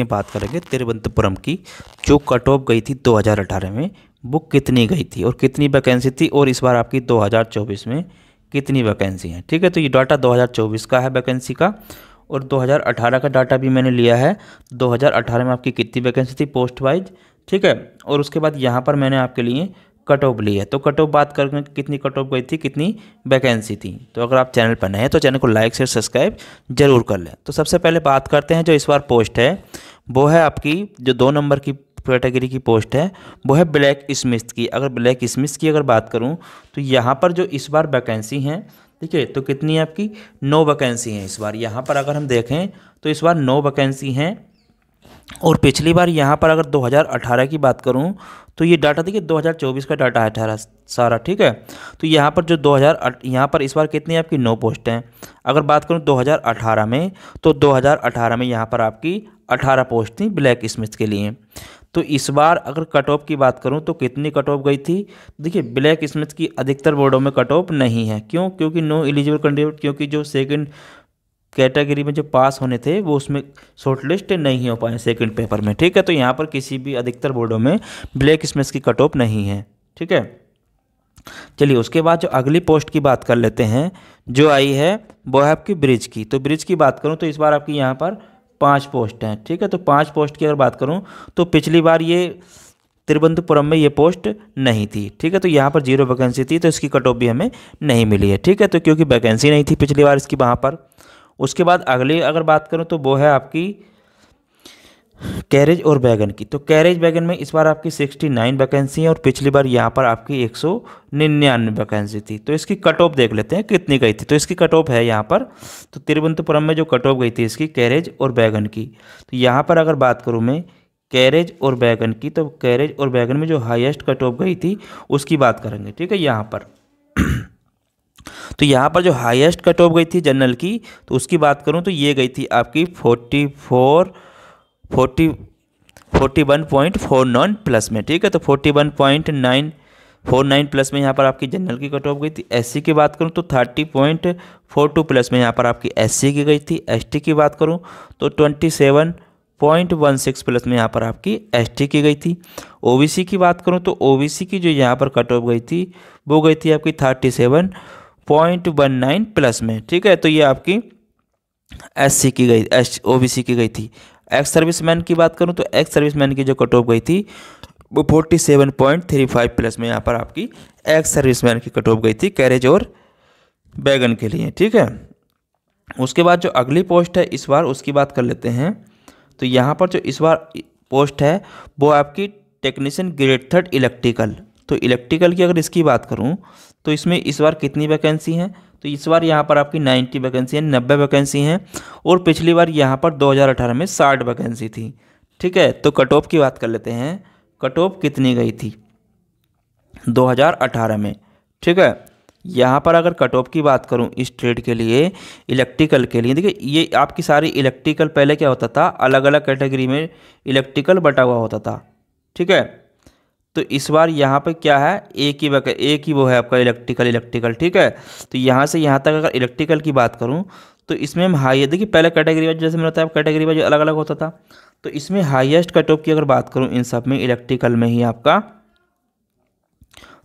में बात करेंगे तिरुवनंतपुरम की जो कट ऑफ गई थी 2018 में वो कितनी गई थी और कितनी वैकेंसी थी और इस बार आपकी 2024 में कितनी वैकेंसी है ठीक है तो ये डाटा 2024 का है वैकेंसी का और 2018 का डाटा भी मैंने लिया है 2018 में आपकी कितनी वैकेंसी थी पोस्ट वाइज ठीक है और उसके बाद यहाँ पर मैंने आपके लिए कट ऑफ ली है तो कट ऑफ बात करें कितनी कट ऑफ गई थी कितनी वैकेंसी थी तो अगर आप चैनल पर नए हैं तो चैनल को लाइक शेयर सब्सक्राइब जरूर कर लें तो सबसे पहले बात करते हैं जो इस बार पोस्ट है वो है आपकी जो दो नंबर की कैटेगरी की पोस्ट है वो है ब्लैक स्मिथ की अगर ब्लैक स्मिथ की अगर बात करूँ तो यहाँ पर जो इस बार वैकेंसी हैं ठीक है तो कितनी है आपकी नौ वैकेंसी हैं इस बार यहाँ पर अगर हम देखें तो इस बार नौ वैकेंसी हैं और पिछली बार यहाँ पर अगर 2018 की बात करूँ तो ये डाटा देखिए 2024 का डाटा है अठारह सारा ठीक है तो यहाँ पर जो 2000 यहाँ पर इस बार कितनी आपकी नौ पोस्ट हैं अगर बात करूँ 2018 में तो 2018 में यहाँ पर आपकी 18 पोस्ट थी ब्लैक स्मिथ के लिए तो इस बार अगर कट ऑफ की बात करूँ तो कितनी कट ऑफ गई थी देखिए ब्लैक स्मिथ की अधिकतर बोर्डों में कट ऑफ नहीं है क्यों क्योंकि नो एलिजिबल कैंडिडेट क्योंकि जो सेकेंड कैटेगरी में जो पास होने थे वो उसमें शॉर्टलिस्ट नहीं हो पाए सेकंड पेपर में ठीक है तो यहाँ पर किसी भी अधिकतर बोर्डों में ब्लैक स्मेस की कट ऑफ नहीं है ठीक है चलिए उसके बाद जो अगली पोस्ट की बात कर लेते हैं जो आई है वो है आपकी ब्रिज की तो ब्रिज की बात करूँ तो इस बार आपकी यहाँ पर पाँच पोस्ट हैं ठीक है तो पाँच पोस्ट की अगर बात करूँ तो पिछली बार ये तिरुवनंतपुरम में ये पोस्ट नहीं थी ठीक है तो यहाँ पर जीरो वैकेंसी थी तो इसकी कट ऑफ भी हमें नहीं मिली है ठीक है तो क्योंकि वैकेंसी नहीं थी पिछली बार इसकी वहाँ पर उसके बाद अगले अगर बात करूँ तो वो है आपकी कैरेज और बैगन की तो कैरेज बैगन में इस बार आपकी 69 वैकेंसी है और पिछली बार यहाँ पर आपकी 199 वैकेंसी थी तो इसकी कट ऑफ देख लेते हैं कितनी गई थी तो इसकी कट ऑफ है यहाँ पर तो तिरुवनंतपुरम में जो कट ऑफ गई थी इसकी कैरेज और बैगन की तो यहाँ पर अगर बात करूँ मैं कैरेज और बैगन की तो कैरेज और बैगन में जो हाइएस्ट कट ऑफ गई थी उसकी बात करेंगे ठीक है यहाँ पर तो यहाँ पर जो हाईएस्ट कट ऑफ गई थी जनरल की तो उसकी बात करूँ तो ये गई थी आपकी forty four forty forty one point four nine plus में ठीक है तो forty one point nine four nine plus में यहाँ पर आपकी जनरल की कट ऑफ गई थी एस की बात करूँ तो thirty point four two plus में यहाँ पर आपकी एस की गई थी एस की बात करूँ तो twenty seven point one six plus में यहाँ पर आपकी एस की गई थी ओ की बात करूँ तो ओ की जो यहाँ पर कट ऑफ गई थी वो गई थी आपकी thirty seven point one nine plus में ठीक है तो ये आपकी एस सी की गई एस ओ बी सी की गई थी एक्स सर्विसमैन की बात करूँ तो एक्स सर्विसमैन की जो कट ऑफ गई थी वो forty seven point three five plus में यहाँ पर आपकी एक्स सर्विसमैन की कट ऑफ गई थी कैरेज और बैगन के लिए ठीक है उसके बाद जो अगली पोस्ट है इस बार उसकी बात कर लेते हैं तो यहाँ पर जो इस बार पोस्ट है वो आपकी टेक्नीशियन ग्रेड थर्ड इलेक्ट्रिकल तो इलेक्ट्रिकल की अगर इसकी बात करूँ तो इसमें इस बार कितनी वैकेंसी हैं तो इस बार यहाँ पर आपकी 90 वैकेंसी है नब्बे वैकेंसी हैं और पिछली बार यहाँ पर 2018 में 60 वैकेंसी थी ठीक है तो कट ऑफ की बात कर लेते हैं कट ऑफ कितनी गई थी 2018 में ठीक है यहाँ पर अगर कट ऑफ की बात करूँ इस ट्रेड के लिए इलेक्ट्रिकल के लिए देखिए ये आपकी सारी इलेक्ट्रिकल पहले क्या होता था अलग अलग कैटेगरी में इलेक्ट्रिकल बटा हुआ होता था ठीक है तो इस बार यहाँ पर क्या है एक ही बक एक ही वो है आपका इलेक्ट्रिकल इलेक्ट्रिकल ठीक है तो यहाँ से यहाँ तक अगर इलेक्ट्रिकल की बात करूँ तो इसमें हम हाई देखिए पहले कैटेगरी वाइज जैसे मैंने बताया कैटेगरी वाइज अलग अलग होता था तो इसमें हाईएस्ट कट ऑफ की अगर बात करूँ इन सब में इलेक्ट्रिकल में ही आपका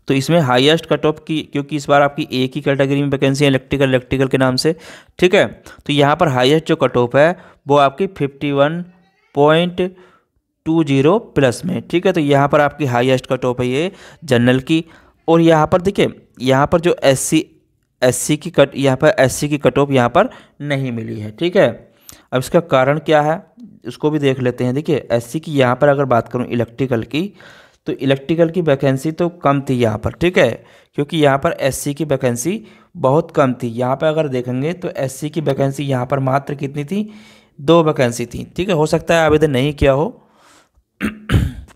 तो इसमें हाईएस्ट कट ऑफ की क्योंकि इस बार आपकी एक ही कैटेगरी में वैकेंसी है इलेक्ट्रिकल इलेक्ट्रिकल के नाम से ठीक है तो यहाँ पर हाइएस्ट जो कट ऑफ है वो आपकी fifty one point two zero plus में ठीक है तो यहाँ पर आपकी हाईएस्ट कट ऑफ है ये जनरल की और यहाँ पर देखिए यहाँ पर जो एस सी एस सी की कट यहाँ पर एस सी की कट ऑफ यहाँ पर नहीं मिली है ठीक है अब इसका कारण क्या है उसको भी देख लेते हैं देखिए एस सी की यहाँ पर अगर बात करूँ इलेक्ट्रिकल की तो इलेक्ट्रिकल की वैकेंसी तो कम थी यहाँ पर ठीक है क्योंकि यहाँ पर एस की वैकेंसी बहुत कम थी यहाँ पर अगर देखेंगे तो एस की वैकेंसी यहाँ पर मात्र कितनी थी दो वैकेंसी थी ठीक है हो सकता है आवेदन नहीं किया हो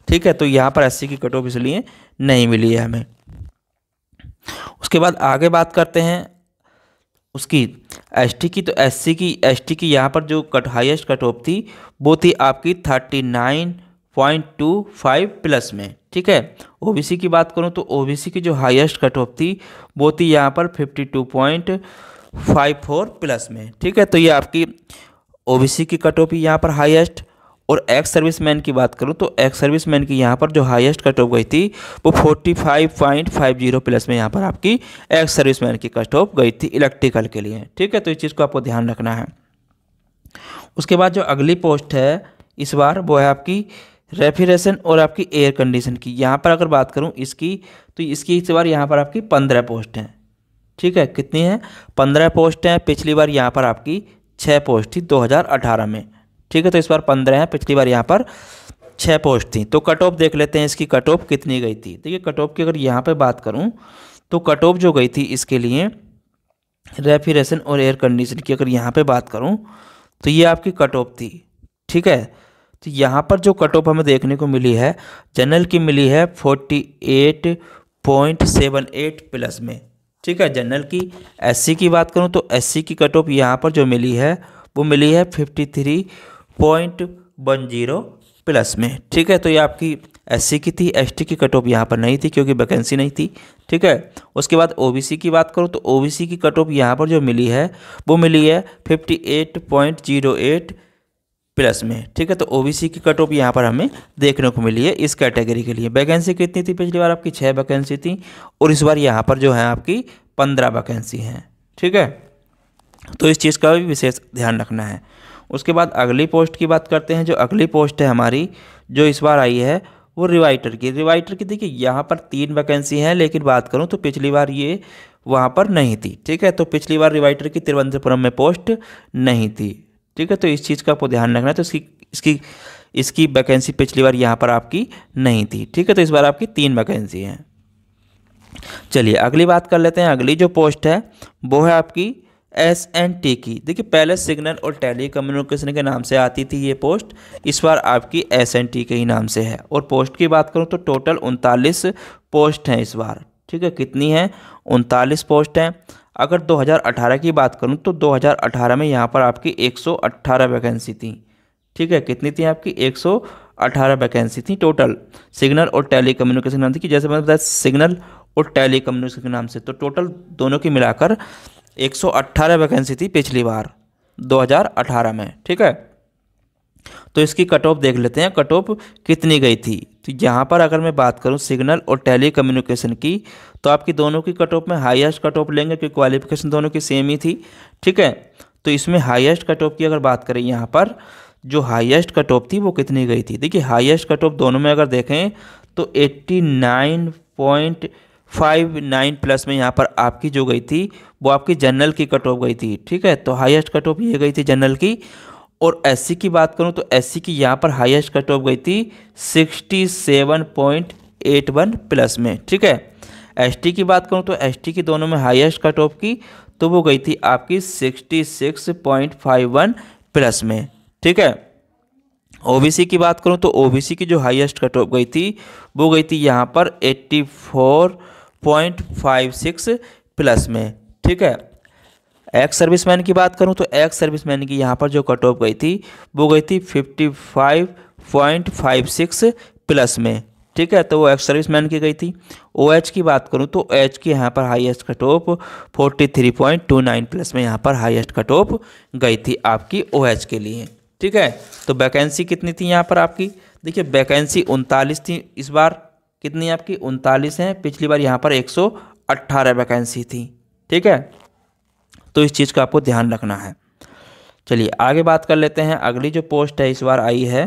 ठीक है तो यहाँ पर एस की कट ऑफ इसलिए नहीं मिली है हमें उसके बाद आगे बात करते हैं उसकी एस की तो एस की एस की यहाँ पर जो कट हाइस्ट कट ऑफ थी वो थी आपकी thirty nine point two five plus में ठीक है ओबीसी की बात करूँ तो ओबीसी की जो हाइएस्ट कट ऑफ थी वो थी यहाँ पर fifty two point five four plus में ठीक है तो ये आपकी ओबीसी की कट ऑफ यहाँ पर हाइएस्ट और एक्स सर्विस मैन की बात करूँ तो एक्स सर्विस मैन की यहाँ पर जो हाइस्ट कट ऑफ गई थी वो जीरो प्लस में यहाँ पर आपकी एक्स सर्विस मैन की कट ऑफ गई थी इलेक्ट्रिकल के लिए ठीक है तो इस चीज़ को आपको ध्यान रखना है उसके बाद जो अगली पोस्ट है इस बार वो है आपकी रेफ्रिजरेशन और आपकी एयर कंडीशन की यहाँ पर अगर बात करूँ इसकी तो इसकी इस बार यहाँ पर आपकी पंद्रह पोस्ट हैं ठीक है कितनी है पंद्रह पोस्ट हैं पिछली बार यहाँ पर आपकी छः पोस्ट थी 2018 में ठीक है तो इस बार पंद्रह हैं पिछली बार यहाँ पर छः पोस्ट थी तो कट ऑफ देख लेते हैं इसकी कट ऑफ कितनी गई थी देखिए कट ऑफ की अगर यहाँ पर बात करूँ तो कट ऑफ जो गई थी इसके लिए रेफ्रिजरेशन और एयर कंडीशन की अगर यहाँ पर बात करूँ तो ये आपकी कट ऑफ थी ठीक है तो यहाँ पर जो कट ऑफ हमें देखने को मिली है जनरल की मिली है forty eight point seven eight plus में ठीक है जनरल की एससी की बात करूँ तो एससी की कट ऑफ यहाँ पर जो मिली है वो मिली है fifty three point one zero plus में ठीक है तो ये आपकी एस की थी एस की कट ऑफ यहाँ पर नहीं थी क्योंकि वैकेंसी नहीं थी ठीक है उसके बाद ओ की बात करूँ तो ओ की कट ऑफ यहाँ पर जो मिली है वो मिली है fifty eight point zero eight plus में ठीक है तो ओबीसी की कट ऑफ यहाँ पर हमें देखने को मिली है इस कैटेगरी के लिए वैकेंसी कितनी थी पिछली बार आपकी छः वैकेंसी थी और इस बार यहाँ पर जो है आपकी पंद्रह वैकेंसी हैं ठीक है तो इस चीज़ का भी विशेष ध्यान रखना है उसके बाद अगली पोस्ट की बात करते हैं जो अगली पोस्ट है हमारी जो इस बार आई है वो रिवाइटर की रिवाइटर की देखिए यहाँ पर तीन वैकेंसी हैं लेकिन बात करूँ तो पिछली बार ये वहाँ पर नहीं थी ठीक है तो पिछली बार रिवाइटर की तिरुवनंतपुरम में पोस्ट नहीं थी ठीक है तो इस चीज़ का आपको ध्यान रखना है तो इसकी इसकी इसकी वैकेंसी पिछली बार यहाँ पर आपकी नहीं थी ठीक है तो इस बार आपकी तीन वैकेंसी हैं चलिए अगली बात कर लेते हैं अगली जो पोस्ट है वो है आपकी एस एंड टी की देखिए पहले सिग्नल और टेली कम्युनिकेशन के नाम से आती थी ये पोस्ट इस बार आपकी एस एंड टी के ही नाम से है और पोस्ट की बात करूँ तो टोटल उनतालीस पोस्ट हैं इस बार ठीक है कितनी है उनतालीस पोस्ट हैं अगर 2018 की बात करूँ तो 2018 में यहाँ पर आपकी 118 वैकेंसी थी ठीक है कितनी थी आपकी 118 वैकेंसी थी टोटल सिग्नल और टेली कम्युनिकेशन नाम थी कि जैसे मैंने बताया सिग्नल और टेली कम्युनिकेशन के नाम से तो टोटल दोनों की मिलाकर 118 वैकेंसी थी पिछली बार 2018 में ठीक है तो इसकी कट ऑफ देख लेते हैं कट ऑफ कितनी गई थी तो यहाँ पर अगर मैं बात करूँ सिग्नल और टेली कम्युनिकेशन की तो आपकी दोनों की कट ऑफ में हाईएस्ट कट ऑफ लेंगे क्योंकि क्वालिफिकेशन दोनों की सेम ही थी ठीक है तो इसमें हाईएस्ट कट ऑफ की अगर बात करें यहाँ पर जो हाईएस्ट कट ऑफ थी वो कितनी गई थी देखिए हाईएस्ट कट ऑफ दोनों में अगर देखें तो eighty nine point five nine plus में यहाँ पर आपकी जो गई थी वो आपकी जनरल की कट ऑफ गई थी ठीक है तो हाईएस्ट कट ऑफ ये गई थी जनरल की और एस की बात करूँ तो एस की यहाँ पर हाईएस्ट कट ऑफ गई थी sixty seven point eight one plus में ठीक है एस की बात करूँ तो एस की दोनों में हाईएस्ट कट ऑफ की तो वो गई थी आपकी sixty six point five one plus में ठीक है ओ की बात करूँ तो ओ की जो हाइएस्ट कट ऑफ गई थी वो गई थी यहाँ पर eighty four point five six plus में ठीक है एक्स सर्विसमैन की बात करूं तो एक्स सर्विसमैन की यहाँ पर जो कट ऑफ गई थी वो गई थी fifty five point five six plus में ठीक है तो वो एक्स सर्विसमैन की गई थी ओ OH की बात करूं तो एच OH की यहाँ पर highest cut off forty three point two nine plus में यहाँ पर हाईएस्ट कट ऑफ गई थी आपकी ओ OH के लिए ठीक है तो वैकेंसी कितनी थी यहाँ पर आपकी देखिए वैकेंसी उनतालीस थी इस बार कितनी आपकी उनतालीस हैं पिछली बार यहाँ पर एक सौ अट्ठारह वैकेंसी थी ठीक है तो इस चीज़ का आपको ध्यान रखना है चलिए आगे बात कर लेते हैं अगली जो पोस्ट है इस बार आई है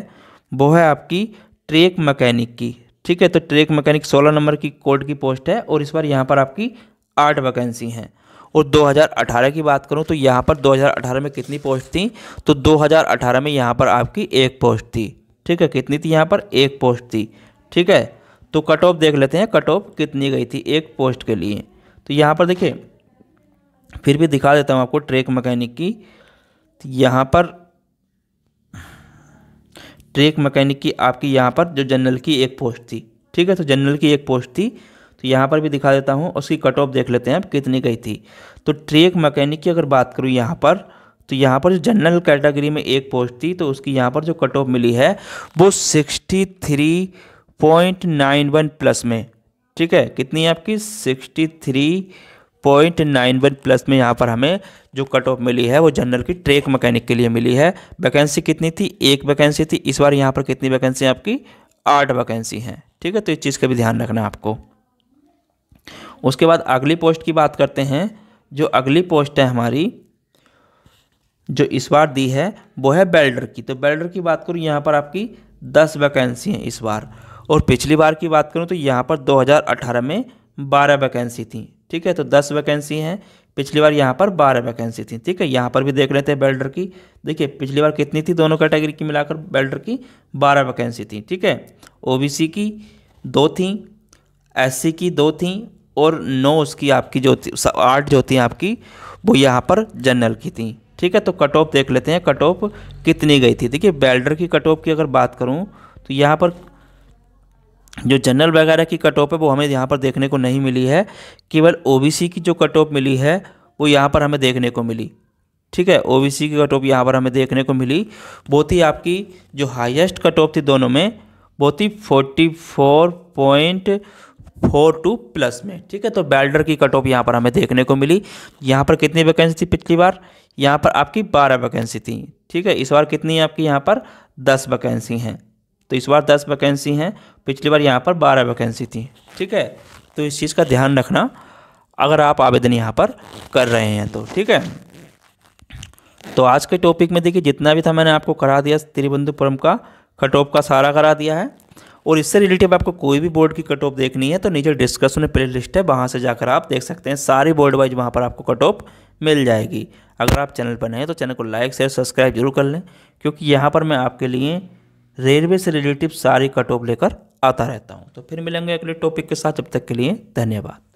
वो है आपकी ट्रेक मैकेनिक की ठीक है तो ट्रेक मैकेनिक सोलह नंबर की कोड की पोस्ट है और इस बार यहाँ पर आपकी आठ वैकेंसी हैं और 2018 की बात करूं तो यहाँ पर 2018 में कितनी पोस्ट थी तो 2018 में यहाँ पर आपकी एक पोस्ट थी ठीक है कितनी थी यहाँ पर एक पोस्ट थी ठीक है तो कट ऑफ देख लेते हैं कट ऑफ कितनी गई थी एक पोस्ट के लिए तो यहाँ पर देखिए फिर भी दिखा देता हूँ आपको ट्रेक मैकेनिक की तो यहाँ पर ट्रेक मैकेनिक की आपकी यहाँ पर जो जनरल की एक पोस्ट थी ठीक है तो जनरल की एक पोस्ट थी तो यहाँ पर भी दिखा देता हूँ उसकी कट ऑफ देख लेते हैं आप कितनी गई थी तो ट्रेक मैकेनिक की अगर बात करूँ यहाँ पर तो यहाँ पर जो जनरल कैटेगरी में एक पोस्ट थी तो उसकी यहाँ पर जो कट ऑफ मिली है वो sixty three point nine one plus में ठीक है कितनी है आपकी sixty three point nine one plus में यहाँ पर हमें जो कट ऑफ मिली है वो जनरल की ट्रेक मैकेनिक के लिए मिली है वैकेंसी कितनी थी एक वैकेंसी थी इस बार यहाँ पर कितनी वैकेंसी आपकी आठ वैकेंसी हैं ठीक है तो इस चीज़ का भी ध्यान रखना आपको उसके बाद अगली पोस्ट की बात करते हैं जो अगली पोस्ट है हमारी जो इस बार दी है वो है बेल्डर की तो बेल्डर की बात करूँ यहाँ पर आपकी दस वैकेंसी हैं इस बार और पिछली बार की बात करूँ तो यहाँ पर 2018 में 12 वैकेंसी थी ठीक है तो 10 वैकेंसी हैं पिछली बार यहाँ पर 12 वैकेंसी थी ठीक है यहाँ पर भी देख रहे थे बेल्डर की देखिए पिछली बार कितनी थी दोनों कैटेगरी की मिलाकर बेल्डर की 12 वैकेंसी थी ठीक है ओबीसी की दो थी एस की दो थी और नौ उसकी आपकी जो आठ जो थी आपकी वो यहाँ पर जनरल की थी ठीक है तो कट ऑफ देख लेते हैं कट ऑफ कितनी गई थी देखिए बेल्डर की कट ऑफ की अगर बात करूँ तो यहाँ पर जो जनरल वगैरह की कट ऑफ है वो हमें यहाँ पर देखने को नहीं मिली है केवल ओबीसी की जो कट ऑफ मिली है वो यहाँ पर हमें देखने को मिली ठीक है ओबीसी की कट ऑफ यहाँ पर हमें देखने को मिली बहुत ही आपकी जो हाईएस्ट कट ऑफ थी दोनों में बहुत ही forty four point four two plus में ठीक है तो बेल्डर की कट ऑफ यहाँ पर हमें देखने को मिली यहाँ पर कितनी वैकेंसी थी पिछली बार यहाँ पर आपकी बारह वैकेंसी थी ठीक है इस बार कितनी आपकी यहाँ पर दस वैकेंसी हैं तो इस बार दस वैकेंसी हैं पिछली बार यहाँ पर बारह वैकेंसी थी ठीक है तो इस चीज़ का ध्यान रखना अगर आप आवेदन यहाँ पर कर रहे हैं तो ठीक है तो आज के टॉपिक में देखिए जितना भी था मैंने आपको करा दिया त्रिबंधुपुरम का कट ऑफ का सारा करा दिया है और इससे रिलेटिव आपको कोई भी बोर्ड की कट ऑफ देखनी है तो नीचे डिस्कशन में प्ले लिस्ट है वहाँ से जाकर आप देख सकते हैं सारी बोर्ड वाइज वहाँ पर आपको कट ऑफ मिल जाएगी अगर आप चैनल पर नए तो चैनल को लाइक शेयर सब्सक्राइब जरूर कर लें क्योंकि यहाँ पर मैं आपके लिए रेलवे से रिलेटिव सारी कट ऑफ लेकर आता रहता हूँ तो फिर मिलेंगे अगले टॉपिक के साथ जब तक के लिए धन्यवाद